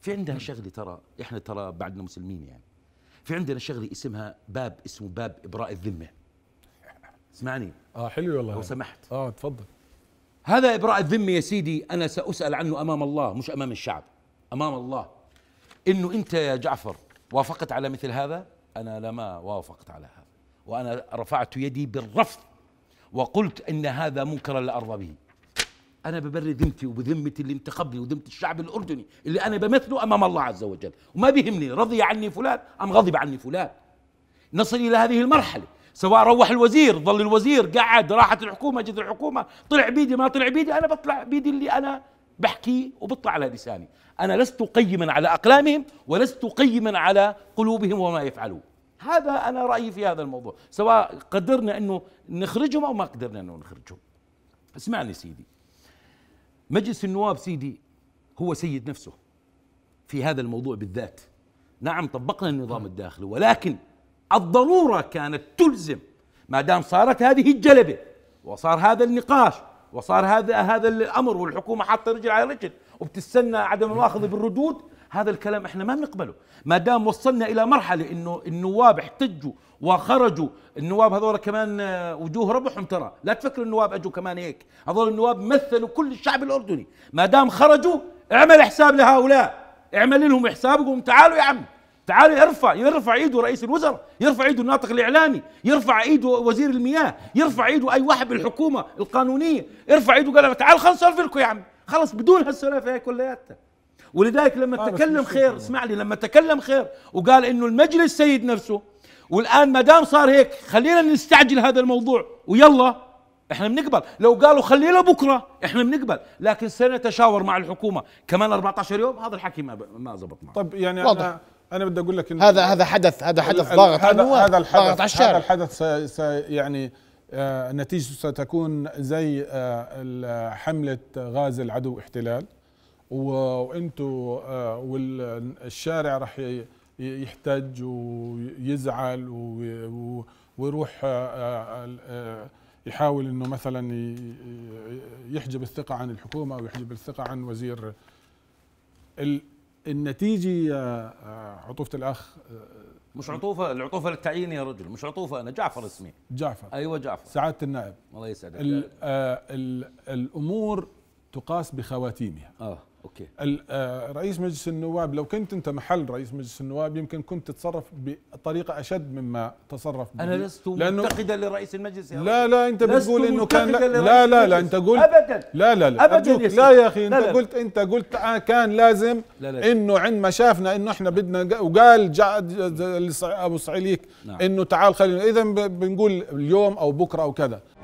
في عندنا شغله ترى احنا ترى بعدنا مسلمين يعني في عندنا شغله اسمها باب اسمه باب ابراء الذمه اسمعني اه حلو والله لو سمحت اه تفضل هذا ابراء الذمه يا سيدي انا ساسال عنه امام الله مش امام الشعب امام الله انه انت يا جعفر وافقت على مثل هذا انا لما وافقت على هذا وانا رفعت يدي بالرفض وقلت ان هذا منكر لا ارضى به انا ببري ذمتي وبذمه اللي انتخبني وذمه الشعب الاردني اللي انا بمثله امام الله عز وجل وما بيهمني رضي عني فلان ام غضب عني فلان نصل الى هذه المرحله سواء روح الوزير ظل الوزير قعد راحت الحكومه جت الحكومه طلع بيدي ما طلع بيدي انا بطلع بيدي اللي انا بحكيه وبطلع على لساني انا لست قيما على اقلامهم ولست قيما على قلوبهم وما يفعلون هذا انا رايي في هذا الموضوع سواء قدرنا انه نخرجهم او ما قدرنا انه نخرجهم اسمعني سيدي مجلس النواب سيدي هو سيد نفسه في هذا الموضوع بالذات نعم طبقنا النظام الداخلي ولكن الضروره كانت تلزم ما دام صارت هذه الجلبه وصار هذا النقاش وصار هذا هذا الامر والحكومه حاطه رجل على رجل وبتستنى عدم المؤاخذه بالردود هذا الكلام احنا ما بنقبله ما دام وصلنا الى مرحله انه النواب احتجوا وخرجوا النواب هذول كمان آه، وجوه ربحهم ترى لا تفكروا النواب اجوا كمان هيك هذول النواب مثلوا كل الشعب الاردني ما دام خرجوا اعمل حساب لهؤلاء اعمل لهم حساب وقوم تعالوا يا عم تعالوا يرفع يرفع ايده رئيس الوزراء يرفع ايده الناطق الاعلامي يرفع ايده وزير المياه يرفع ايده اي واحد بالحكومه القانونيه يرفع ايده قال تعال خلص لكم يا عم خلص بدون هالسلافه هاي كلياتها ولذلك لما تكلم خير اسمع لي لما تكلم خير وقال انه المجلس سيد نفسه والان ما دام صار هيك خلينا نستعجل هذا الموضوع ويلا احنا بنقبل لو قالوا خلينا بكره احنا بنقبل لكن سنتشاور مع الحكومه كمان 14 يوم هذا الحكي ما ما زبط معه طيب يعني واضح. انا انا بدي اقول لك إن هذا هذا حدث هذا حدث ضاغط هذا هذا الحدث ضاغط على الشارع هذا الحدث س س يعني آه نتيجته ستكون زي آه حمله غاز العدو احتلال وانتوا آه، والشارع رح يحتج ويزعل ويروح آه، آه، يحاول انه مثلا يحجب الثقه عن الحكومه او يحجب الثقه عن وزير النتيجه عطوفه الاخ مش عطوفه العطوفه للتعيين يا رجل مش عطوفه انا جعفر اسمي جعفر ايوه جعفر سعاده النائب الله يسعدك ال ال الامور تقاس بخواتيمها اه اوكي آه، رئيس مجلس النواب لو كنت انت محل رئيس مجلس النواب يمكن كنت تتصرف بطريقه اشد مما تصرف به انا لست متقدا لرئيس المجلس يا لا لا انت بتقول انه كان لا لا لا, لا انت قلت ابدا لا لا لا أبداً لا يا اخي انت قلت انت قلت آه، كان لازم انه عندما شافنا انه احنا بدنا وقال ابو صعيليك نعم. انه تعال خلينا اذا بنقول اليوم او بكره او كذا